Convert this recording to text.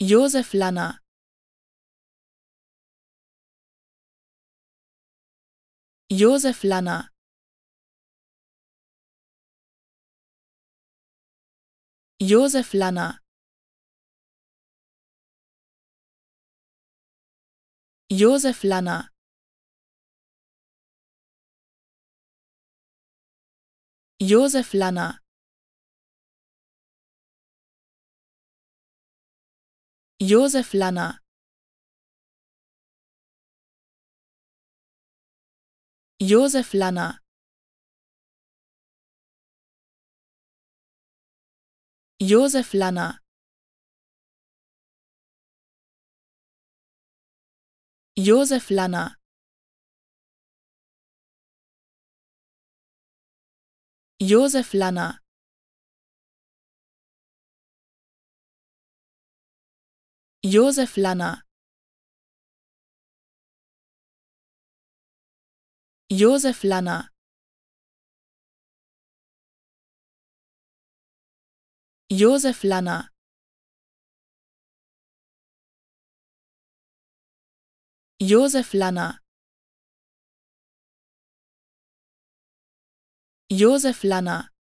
Josef Lanner Josef Lanner Josef Lanner Josef Lanner Josef Lanner Josef Lanner Josef Lanner Josef Lanner Josef Lanner Josef Lanner Josef Lanner Josef Lanner Josef Lanner Josef Lanner Josef Lanner